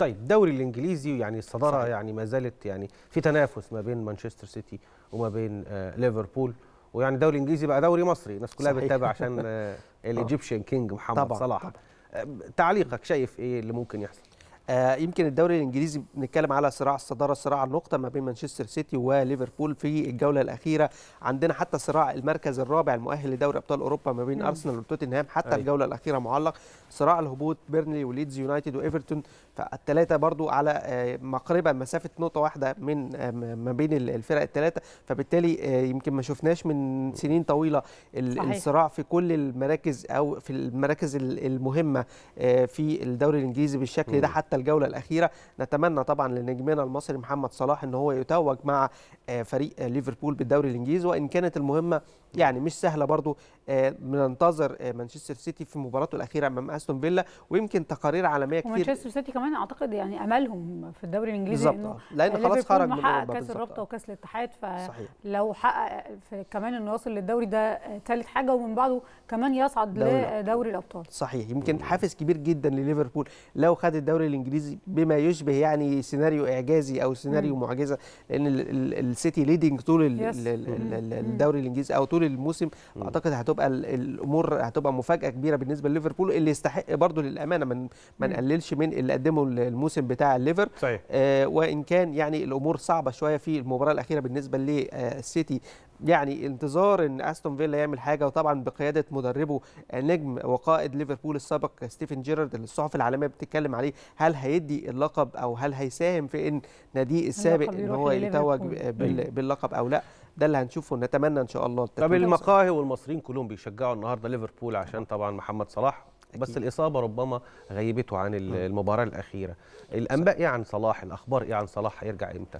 طيب الدوري الانجليزي يعني الصداره صحيح. يعني ما زالت يعني في تنافس ما بين مانشستر سيتي وما بين آه ليفربول ويعني الدوري الانجليزي بقى دوري مصري الناس كلها بتتابع عشان آه الايجيبشن كينج محمد طبعًا صلاح طبعًا. آه، تعليقك شايف ايه اللي ممكن يحصل آه، يمكن الدوري الانجليزي بنتكلم على صراع الصداره صراع النقطه ما بين مانشستر سيتي وليفربول في الجوله الاخيره عندنا حتى صراع المركز الرابع المؤهل لدوري ابطال اوروبا ما بين ارسنال وتوتنهام حتى أي. أيوة. الجوله الاخيره معلق صراع الهبوط بيرنلي وليدز يونايتد وايفرتون فالثلاثه برضو على آه، مقربه مسافه نقطه واحده من آه، ما بين الفرق الثلاثه فبالتالي يمكن ما شفناش من سنين طويله الصراع في كل المراكز او في المراكز المهمه في الدوري الانجليزي بالشكل ده حتى الجوله الاخيره نتمنى طبعا لنجمنا المصري محمد صلاح ان هو يتوج مع آه، فريق آه، ليفربول بالدوري الانجليزي وان كانت المهمه يعني مش سهله برضو آه، بننتظر آه، مانشستر سيتي في مباراته الاخيره امام استون فيلا ويمكن تقارير عالميه كتير ومانشستر سيتي كمان اعتقد يعني املهم في الدوري الانجليزي بالظبط آه، لان خلاص خرج من اوروبا كاس الرابطه وكاس الاتحاد فلو حقق كمان انه يوصل للدوري ده ثالث حاجه ومن بعده كمان يصعد لدوري الابطال صحيح يمكن حافز كبير جدا لليفربول لو خد الدوري الانجليزي بما يشبه يعني سيناريو اعجازي او سيناريو مم. معجزه لان السيتي ليدنج طول الدوري الانجليزي او طول الموسم اعتقد هتبقى هتبقى الامور هتبقى مفاجاه كبيره بالنسبه لليفربول اللي يستحق برضه للامانه من ما نقللش من اللي قدمه الموسم بتاع الليفر صحيح. آه وان كان يعني الامور صعبه شويه في المباراه الاخيره بالنسبه للسيتي آه، يعني انتظار ان استون فيلا يعمل حاجه وطبعا بقياده مدربه نجم وقائد ليفربول السابق ستيفن جيرارد اللي الصحف العالميه بتتكلم عليه هل هيدي اللقب او هل هيساهم في ان ناديه السابق ان هو يتوج أيوه. باللقب او لا ده اللي هنشوفه نتمنى ان شاء الله طب المقاهي والمصريين كلهم بيشجعوا النهارده ليفربول عشان طبعا محمد صلاح أكيد. بس الاصابه ربما غيبته عن المباراه الاخيره الانباء ايه عن صلاح الاخبار ايه عن صلاح هيرجع امتى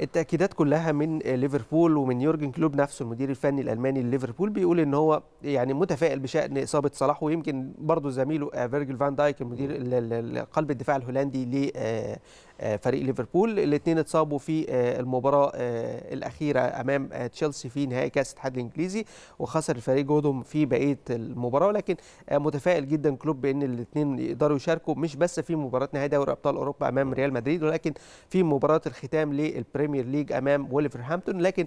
التاكيدات كلها من ليفربول ومن يورجن كلوب نفسه المدير الفني الالماني لليفربول بيقول ان هو يعني متفائل بشان اصابه صلاح ويمكن برضه زميله آه، فيرجل فان دايك المدير قلب الدفاع الهولندي آه، آه، فريق ليفربول الاثنين اتصابوا في آه، المباراه آه، الاخيره امام تشيلسي في نهائي كاس الاتحاد الانجليزي وخسر الفريق جهدهم في بقيه المباراه ولكن متفائل جدا كلوب بان الاثنين يقدروا يشاركوا مش بس في مباراه نهائي دوري ابطال اوروبا امام ريال مدريد ولكن في مباراه الختام للبريمير ليج امام وولفرهامبتون لكن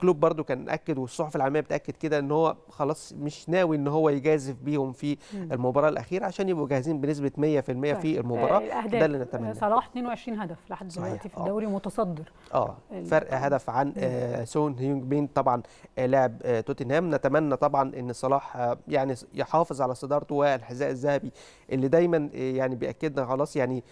كلوب برده كان اكد والصحف العالميه بتاكد كده ان هو خلاص مش ناوي ان هو يجازف بيهم في المباراه الاخيره عشان يبقوا جاهزين بنسبه 100% في المباراه ده اللي نتمناه صلاح 22 25 هدف لحد دلوقتي في آه. الدوري متصدر اه فرق هدف عن آه سون هيونج بين طبعا آه، لاعب آه توتنهام نتمنى طبعا ان صلاح آه يعني يحافظ على صدارته والحذاء الذهبي اللي دايما آه، يعني بياكدنا خلاص يعني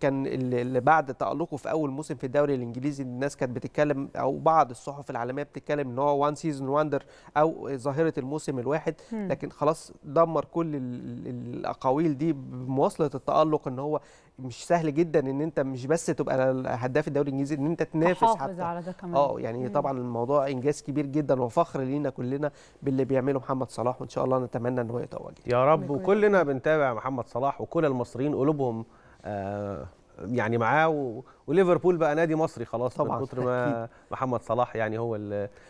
كان اللي بعد تألقه في أول موسم في الدوري الإنجليزي الناس كانت بتتكلم أو بعض الصحف العالمية بتتكلم إن هو وان سيزون واندر أو ظاهرة الموسم الواحد لكن خلاص دمر كل الأقاويل دي بمواصلة التألق إن هو مش سهل جدا ان انت مش بس تبقى هداف الدوري الانجليزي ان انت تنافس حتى على ده كمان اه يعني مم. طبعا الموضوع انجاز كبير جدا وفخر لينا كلنا باللي بيعمله محمد صلاح وان شاء الله نتمنى ان هو يتواجد يا رب وكلنا بنتابع محمد صلاح وكل المصريين قلوبهم آه، يعني معاه وليفربول بقى نادي مصري خلاص طبعا من كتر ما محمد صلاح يعني هو اللي